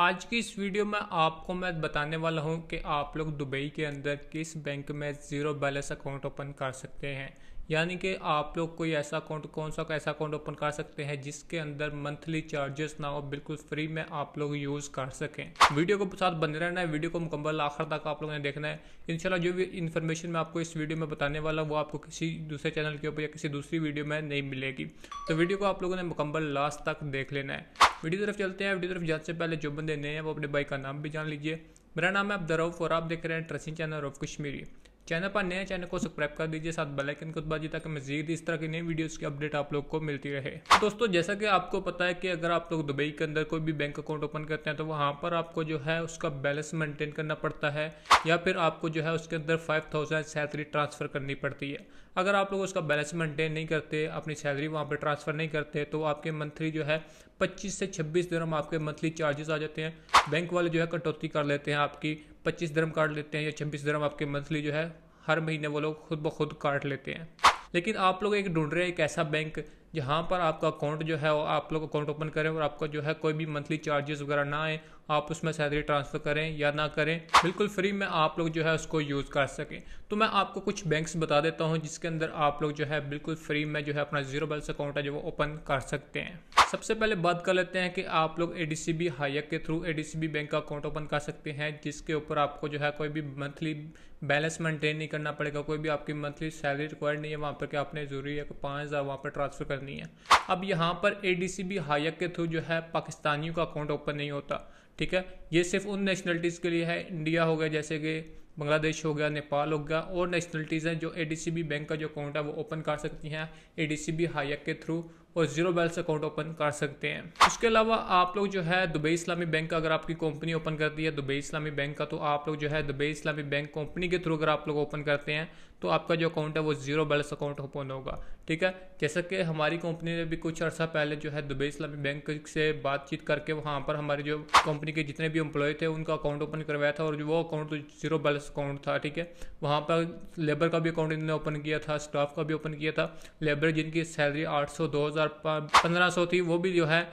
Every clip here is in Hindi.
आज की इस वीडियो में आपको मैं बताने वाला हूं कि आप लोग दुबई के अंदर किस बैंक में ज़ीरो बैलेंस अकाउंट ओपन कर सकते हैं यानी कि आप लोग कोई ऐसा अकाउंट कौन सा ऐसा अकाउंट ओपन कर सकते हैं जिसके अंदर मंथली चार्जेस ना हो बिल्कुल फ्री में आप लोग यूज़ कर सकें वीडियो को साथ बने रहना है वीडियो को मुकम्मल आखिर तक आप लोगों ने देखना है इनशाला जो भी इन्फॉर्मेशन मैं आपको इस वीडियो में बताने वाला हूँ वो आपको किसी दूसरे चैनल के ऊपर या किसी दूसरी वीडियो में नहीं मिलेगी तो वीडियो को आप लोगों ने मुकम्मल लास्ट तक देख लेना है वीडियो तरफ चलते हैं वीडियो तरफ जाने से पहले जो बंदे नए हैं वो अपने भाई का नाम भी जान लीजिए मेरा नाम है अब्दरऊफ और आप देख रहे हैं ट्रेसिंग चैनल ऑफ कश्मीरी चैनल पर नए चैनल को सब्सक्राइब कर दीजिए साथ बेलाइकन को दबा ताकि मजीद इस तरह की नई वीडियोस की अपडेट आप लोग को मिलती रहे तो दोस्तों जैसा कि आपको पता है कि अगर आप लोग दुबई के अंदर कोई भी बैंक अकाउंट ओपन करते हैं तो वहाँ पर आपको जो है उसका बैलेंस मेंटेन करना पड़ता है या फिर आपको जो है उसके अंदर फाइव थाउजेंड सैलरी ट्रांसफ़र करनी पड़ती है अगर आप लोग उसका बैलेंस मेंटेन नहीं करते अपनी सैलरी वहाँ पर ट्रांसफ़र नहीं करते तो आपके मंथली जो है पच्चीस से छब्बीस दिन आपके मंथली चार्जेस आ जाते हैं बैंक वाले जो है कटौती कर लेते हैं आपकी पच्चीस धर्म काट लेते हैं या छब्बीस धर्म आपके मंथली जो है हर महीने वो लोग खुद ब खुद काट लेते हैं लेकिन आप लोग एक ढूंढ रहे हैं एक ऐसा बैंक जहाँ पर आपका अकाउंट जो है वो आप लोग अकाउंट ओपन करें और आपका जो है कोई भी मंथली चार्जेस वगैरह ना आए आप उसमें सैलरी ट्रांसफ़र करें या ना करें बिल्कुल फ्री में आप लोग जो है उसको यूज़ कर सकें तो मैं आपको कुछ बैंक्स बता देता हूँ जिसके अंदर आप लोग जो है बिल्कुल फ्री में जो है अपना जीरो बैलेंस अकाउंट है जो वो ओपन कर सकते हैं सबसे पहले बात कर लेते हैं कि आप लोग ए डी सी बी हाइक के through A D C B bank का अकाउंट ओपन कर सकते हैं जिसके ऊपर आपको जो है कोई भी मंथली बैलेंस मेंटेन नहीं करना पड़ेगा कोई भी आपकी मंथली सैलरी रिक्वायर्ड नहीं है वहाँ पर कि आपने जरूरी है कि पाँच हज़ार वहाँ पर ट्रांसफ़र कर करनी है अब यहाँ पर A D C B Hayek के थ्रू जो है पाकिस्तानियों का अकाउंट ओपन नहीं होता ठीक है ये सिर्फ उन नेशनलिटीज़ के लिए है इंडिया हो गया जैसे कि बांग्लादेश हो गया नेपाल हो गया और नेशनलिटीज़ हैं जो A D C B bank का जो अकाउंट है वो ओपन कर सकती हैं A D C B Hayek के थ्रू और जीरो बैलेंस अकाउंट ओपन कर सकते हैं उसके अलावा आप लोग जो है दुबई इस्लामी बैंक का अगर आपकी कंपनी ओपन करती है दुबई इस्लामी बैंक का तो आप लोग जो है दुबई इस्लामी बैंक कंपनी के थ्रू अगर आप लोग ओपन करते हैं तो आपका जो अकाउंट है वो जीरो बैलेंस अकाउंट ओपन होगा ठीक है जैसा कि हमारी कंपनी ने भी कुछ अर्सा पहले जो है दुबई इस्लामी बैंक से बातचीत करके वहाँ पर हमारे जो कंपनी के जितने भी एम्प्लॉय थे उनका अकाउंट ओपन करवाया था और जो वो अकाउंट तो जीरो बैलेंस अकाउंट था ठीक है वहाँ पर लेबर का भी अकाउंट इन्होंने ओपन किया था स्टाफ का भी ओपन किया था लेबर जिनकी सैलरी आठ सौ दो हज़ार और पंद्रह सौ थी वो भी जो है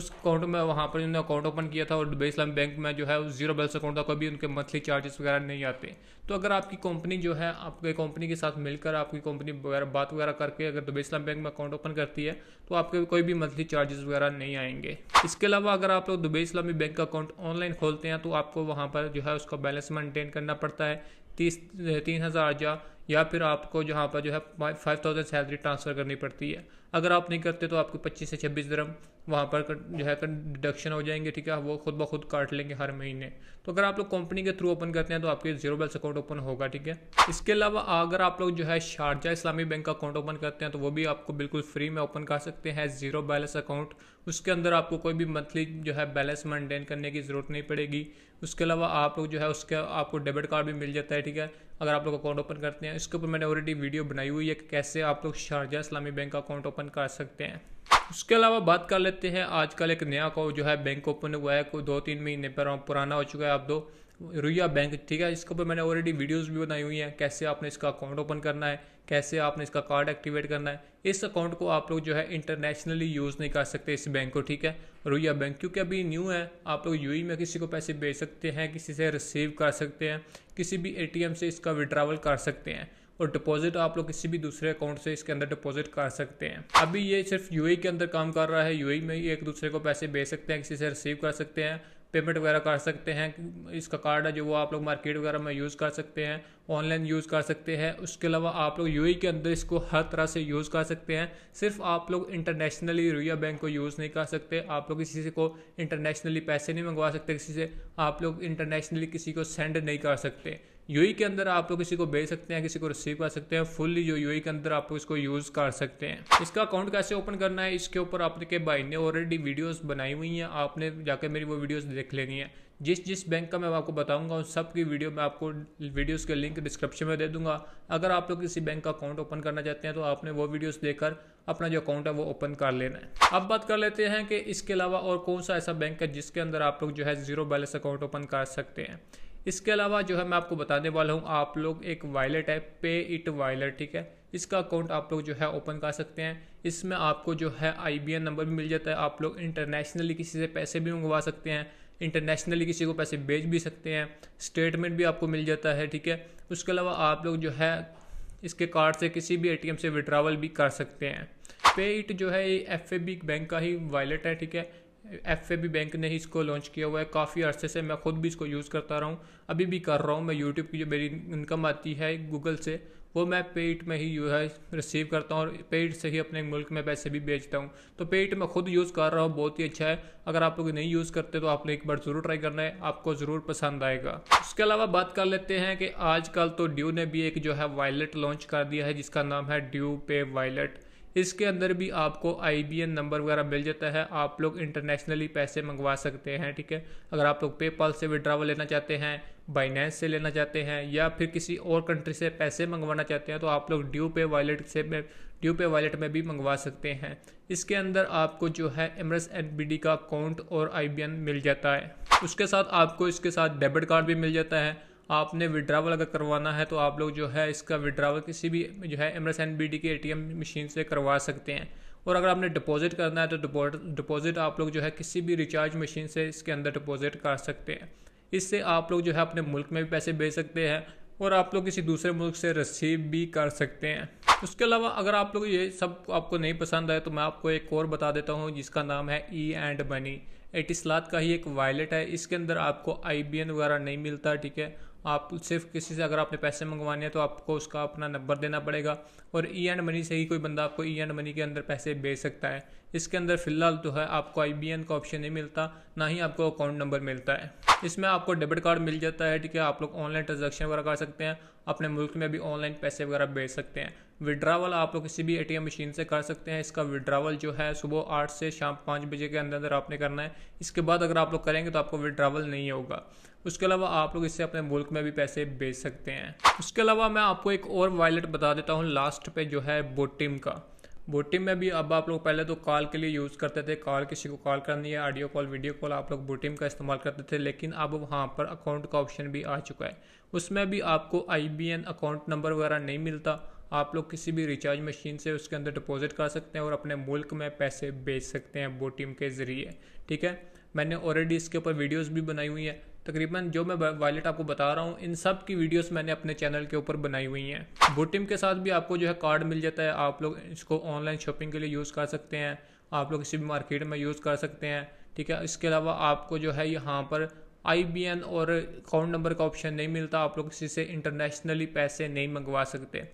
उस अकाउंट में वहाँ पर उन्होंने अकाउंट ओपन किया था और दुबई इस्लाम बैंक में जो है उस जीरो बैलेंस अकाउंट था कभी उनके मंथली चार्जेस वगैरह नहीं आते तो अगर आपकी कंपनी जो है आपके कंपनी के साथ मिलकर आपकी कंपनी वगैरह बात वगैरह करके अगर दुबई इस्लाम बैंक में अकाउंट ओपन करती है तो आपके कोई भी मंथली चार्जेस वगैरह नहीं आएंगे इसके अलावा अगर आप लोग दुबई इस्लामी बैंक का अकाउंट ऑनलाइन खोलते हैं तो आपको वहाँ पर जो है उसका बैलेंस मेनटेन करना पड़ता है तीस तीन हज़ार या फिर आपको जहाँ पर जो है फाइव थाउजेंड सैलरी ट्रांसफ़र करनी पड़ती है अगर आप नहीं करते तो आपको पच्चीस से छब्बीस दरम वहाँ पर कर, जो है डिडक्शन हो जाएंगे ठीक है वो खुद ब खुद काट लेंगे हर महीने तो अगर आप लोग कंपनी के थ्रू ओपन करते हैं तो आपके जीरो बैलेंस अकाउंट ओपन होगा ठीक है इसके अलावा अगर आप लोग जो है शारजा इस्लामी बैंक का अकाउंट ओपन करते हैं तो वो भी आपको बिल्कुल फ्री में ओपन कर सकते हैं जीरो बैलेंस अकाउंट उसके अंदर आपको कोई भी मंथली जो है बैलेंस मेंटेन करने की ज़रूरत नहीं पड़ेगी उसके अलावा आप लोग जो है उसके आपको डेबिट कार्ड भी मिल जाता है ठीक है अगर आप लोग अकाउंट ओपन करते हैं इसके ऊपर मैंने ऑलरेडी वीडियो बनाई हुई है कि कैसे आप लोग शारजा इस्लामी बैंक का अकाउंट ओपन ओपन कर सकते हैं उसके अलावा बात कर लेते हैं आजकल एक नया को जो है बैंक ओपन हुआ है कोई दो तीन महीने पर पुराना हो चुका है आप दो रुया बैंक ठीक है इसके ऊपर मैंने ऑलरेडी वीडियोस भी बनाई हुई हैं कैसे आपने इसका अकाउंट ओपन करना है कैसे आपने इसका कार्ड एक्टिवेट करना है इस अकाउंट को आप लोग जो है इंटरनेशनली यूज़ नहीं कर सकते इस बैंक को ठीक है रुया बैंक क्योंकि अभी न्यू है आप लोग यू e में किसी को पैसे भेज सकते हैं किसी से रिसीव कर सकते हैं किसी भी ए से इसका विड्रावल कर सकते हैं और डिपॉजिट आप लोग किसी भी दूसरे अकाउंट से इसके अंदर डिपॉजिट कर सकते हैं अभी ये सिर्फ यू के अंदर काम कर रहा है यू में ही एक दूसरे को पैसे भेज सकते हैं किसी से रिसीव कर सकते हैं पेमेंट वगैरह कर सकते हैं इसका कार्ड है जो वो आप लोग मार्केट वगैरह में यूज़ कर सकते हैं ऑनलाइन यूज़ कर सकते हैं उसके अलावा आप लोग यूई के अंदर इसको हर तरह से यूज़ कर सकते हैं सिर्फ आप लोग इंटरनेशनली रुया बैंक को यूज़ नहीं कर सकते आप लोग किसी को इंटरनेशनली पैसे नहीं मंगवा सकते किसी से आप लोग इंटरनेशनली किसी को सेंड नहीं कर सकते यूई के अंदर आप लोग किसी को बेच सकते हैं किसी को रिसीव कर सकते हैं फुल्ली जो यूई के अंदर आप लोग इसको यूज कर सकते हैं इसका अकाउंट कैसे ओपन करना है इसके ऊपर आपके भाई ने ऑलरेडी वीडियोस बनाई हुई हैं आपने जाकर मेरी वो वीडियोस देख लेनी है जिस जिस बैंक का मैं आपको बताऊंगा उन सब की वीडियो मैं आपको वीडियोस के लिंक डिस्क्रिप्शन में दे दूंगा अगर आप लोग किसी बैंक का अकाउंट ओपन करना चाहते हैं तो आपने वो वीडियोस देखकर अपना जो अकाउंट है वो ओपन कर लेना है अब बात कर लेते हैं कि इसके अलावा और कौन सा ऐसा बैंक है जिसके अंदर आप लोग जो है जीरो बैलेंस अकाउंट ओपन कर सकते हैं इसके अलावा जो है मैं आपको बताने वाला हूँ आप लोग एक वायलेट है पे इट वायलेट ठीक है इसका अकाउंट आप लोग जो है ओपन कर सकते हैं इसमें आपको जो है आई नंबर भी मिल जाता है आप लोग इंटरनेशनली किसी से पैसे भी मंगवा सकते हैं इंटरनेशनली किसी को पैसे भेज भी सकते हैं स्टेटमेंट भी आपको मिल जाता है ठीक है उसके अलावा आप लोग जो है इसके कार्ड से किसी भी एटीएम से विड्रावल भी कर सकते हैं पे इट जो है ये एफ बैंक का ही वॉलेट है ठीक है एफ ए बी बैंक ने ही इसको लॉन्च किया हुआ है काफ़ी अरसे से मैं खुद भी इसको यूज़ करता रहा हूँ अभी भी कर रहा हूँ मैं यूट्यूब की जो मेरी इनकम आती है गूगल से वो मैं पेट में ही जो है रिसीव करता हूँ और पेट से ही अपने मुल्क में पैसे भी बेचता हूँ तो पेट मैं खुद यूज़ कर रहा हूँ बहुत ही अच्छा है अगर आप लोग नहीं यूज़ करते तो आप लोग एक बार ज़रूर ट्राई करना है आपको ज़रूर पसंद आएगा उसके अलावा बात कर लेते हैं कि आजकल तो ड्यू ने भी एक जो है वायलेट लॉन्च कर दिया है जिसका नाम है ड्यू पे वायलेट इसके अंदर भी आपको आई नंबर वगैरह मिल जाता है आप लोग इंटरनेशनली पैसे मंगवा सकते हैं ठीक है अगर आप लोग पेपाल से विड्रावल लेना चाहते हैं बाइनेंस से लेना चाहते हैं या फिर किसी और कंट्री से पैसे मंगवाना चाहते हैं तो आप लोग ड्यू पे वॉलेट से ड्यू पे वॉलेट में भी मंगवा सकते हैं इसके अंदर आपको जो है एमरस एन का अकाउंट और आई मिल जाता है उसके साथ आपको इसके साथ डेबिट कार्ड भी मिल जाता है आपने विड्रावल अगर करवाना है तो आप लोग जो है इसका विड्रावल किसी भी जो है एमरस एन बी डी के ए टी एम मशीन से करवा सकते हैं और अगर आपने डिपॉजिट करना है तो डिपॉजिट आप लोग जो है किसी भी रिचार्ज मशीन से इसके अंदर डिपॉजिट कर सकते हैं इससे आप लोग जो है अपने मुल्क में भी पैसे भेज सकते हैं और आप लोग किसी दूसरे मुल्क से रिसीव भी कर सकते हैं उसके अलावा अगर आप लोग ये सब आपको नहीं पसंद आए तो मैं आपको एक और बता देता हूँ जिसका नाम है ई एंड मनी एटिसलाद का ही एक वायलेट है इसके अंदर आपको आई वगैरह नहीं मिलता ठीक है आप सिर्फ किसी से अगर आपने पैसे मंगवाने हैं तो आपको उसका अपना नंबर देना पड़ेगा और ई एंड मनी से ही कोई बंदा आपको ई एंड मनी के अंदर पैसे भेज सकता है इसके अंदर फिलहाल तो है आपको आई बी एन का ऑप्शन नहीं मिलता ना ही आपको अकाउंट नंबर मिलता है इसमें आपको डेबिट कार्ड मिल जाता है ठीक है आप लोग ऑनलाइन ट्रांजेक्शन वगैरह कर सकते हैं अपने मुल्क में भी ऑनलाइन पैसे वगैरह भेज सकते हैं विड्रावल आप लोग किसी भी एटीएम मशीन से कर सकते हैं इसका विड्रावल जो है सुबह आठ से शाम पाँच बजे के अंदर अंदर आपने करना है इसके बाद अगर आप लोग करेंगे तो आपको विड्रावल नहीं होगा उसके अलावा आप लोग इससे अपने मुल्क में भी पैसे बेच सकते हैं उसके अलावा मैं आपको एक और वॉलेट बता देता हूँ लास्ट पे जो है बोटिम का बोटिम में भी अब आप लोग पहले तो कॉल के लिए यूज़ करते थे कॉल किसी को कॉल करनी है ऑडियो कॉल वीडियो कॉल आप लोग बोटिम का इस्तेमाल करते थे लेकिन अब वहाँ पर अकाउंट का ऑप्शन भी आ चुका है उसमें भी आपको आई अकाउंट नंबर वगैरह नहीं मिलता आप लोग किसी भी रिचार्ज मशीन से उसके अंदर डिपॉजिट कर सकते हैं और अपने मुल्क में पैसे बेच सकते हैं बोटीम के ज़रिए ठीक है मैंने ऑलरेडी इसके ऊपर वीडियोज़ भी बनाई हुई हैं तकरीबन जो मैं वॉलेट आपको बता रहा हूँ इन सब की वीडियोस मैंने अपने चैनल के ऊपर बनाई हुई हैं बोटिम के साथ भी आपको जो है कार्ड मिल जाता है आप लोग इसको ऑनलाइन शॉपिंग के लिए यूज़ कर सकते हैं आप लोग किसी भी मार्केट में यूज़ कर सकते हैं ठीक है इसके अलावा आपको जो है यहाँ पर आई और अकाउंट नंबर का ऑप्शन नहीं मिलता आप लोग किसी से इंटरनेशनली पैसे नहीं मंगवा सकते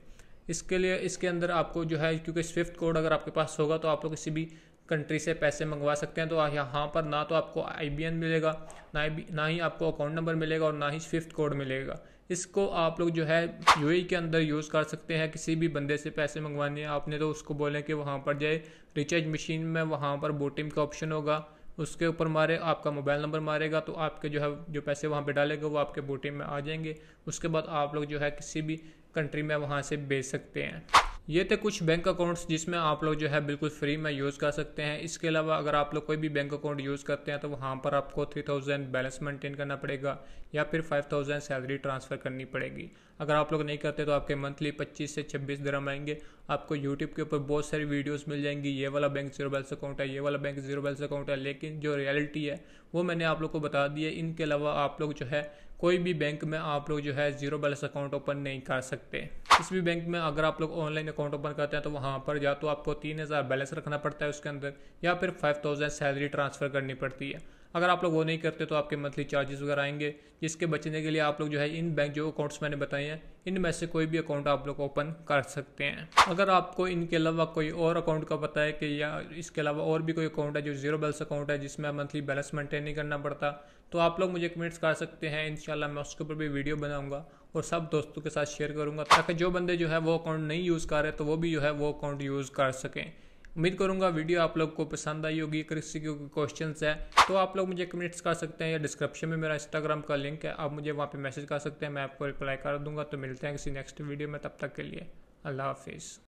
इसके लिए इसके अंदर आपको जो है क्योंकि स्विफ्ट कोड अगर आपके पास होगा तो आप लोग किसी भी कंट्री से पैसे मंगवा सकते हैं तो यहाँ पर ना तो आपको आई मिलेगा ना ना ही आपको अकाउंट नंबर मिलेगा और ना ही स्विफ्ट कोड मिलेगा इसको आप लोग जो है यू के अंदर यूज़ कर सकते हैं किसी भी बंदे से पैसे मंगवाने हैं आपने तो उसको बोलें कि वहाँ पर जाए रिचार्ज मशीन में वहाँ पर बोटिंग का ऑप्शन होगा उसके ऊपर मारे आपका मोबाइल नंबर मारेगा तो आपके जो है जो पैसे वहाँ पर डालेगा वो आपके बोटी में आ जाएंगे उसके बाद आप लोग जो है किसी भी कंट्री में वहाँ से बेच सकते हैं ये थे कुछ बैंक अकाउंट्स जिसमें आप लोग जो है बिल्कुल फ्री में यूज़ कर सकते हैं इसके अलावा अगर आप लोग कोई भी बैंक अकाउंट यूज़ करते हैं तो वहाँ पर आपको थ्री थाउजेंड बैलेंस मेंटेन करना पड़ेगा या फिर फाइव थाउजेंड सैलरी ट्रांसफ़र करनी पड़ेगी अगर आप लोग नहीं करते तो आपके मंथली पच्चीस से छब्बीस दरम आएंगे आपको यूट्यूब के ऊपर बहुत सारी वीडियोज़ मिल जाएंगी ये वाला बैंक जीरो बैलेंस अकाउंट है ये वाला बैंक जीरो बैलेंस अकाउंट है लेकिन जो रियलिटी है वो मैंने आप लोग को बता दी है इनके अलावा आप लोग जो है कोई भी बैंक में आप लोग जो है जीरो बैलेंस अकाउंट ओपन नहीं कर सकते किसी भी बैंक में अगर आप लोग ऑनलाइन अकाउंट ओपन करते हैं तो वहाँ पर या तो आपको तीन हज़ार बैलेंस रखना पड़ता है उसके अंदर या फिर फाइव थाउजेंड सैलरी ट्रांसफ़र करनी पड़ती है अगर आप लोग वो नहीं करते तो आपके मंथली चार्जेस वगैरह आएंगे जिसके बचने के लिए आप लोग जो है इन बैंक जो अकाउंट्स मैंने बताए हैं इनमें से कोई भी अकाउंट आप लोग ओपन कर सकते हैं अगर आपको इनके अलावा कोई और अकाउंट का पता है कि या इसके अलावा और भी कोई अकाउंट है जो जीरो बैलेंस अकाउंट है जिसमें मंथली बैलेंस मेंटेन नहीं करना पड़ता तो आप लोग मुझे कमेंट्स कर सकते हैं इंशाल्लाह मैं उसके ऊपर भी वीडियो बनाऊंगा और सब दोस्तों के साथ शेयर करूंगा ताकि जो बंदे जो है वो अकाउंट नहीं यूज़ कर रहे तो वो भी जो है वो अकाउंट यूज़ कर सकें उम्मीद करूंगा वीडियो आप लोग को पसंद आई होगी किसी के क्वेश्चन है तो आप लोग मुझे कमेंट्स कर सकते हैं या डिस्क्रिप्शन में मेरा इंस्टाग्राम का लिंक है आप मुझे वहाँ पर मैसेज कर सकते हैं मैं आपको रिप्लाई कर दूंगा तो मिलते हैं किसी नेक्स्ट वीडियो में तब तक के लिए अल्लाह हाफिज़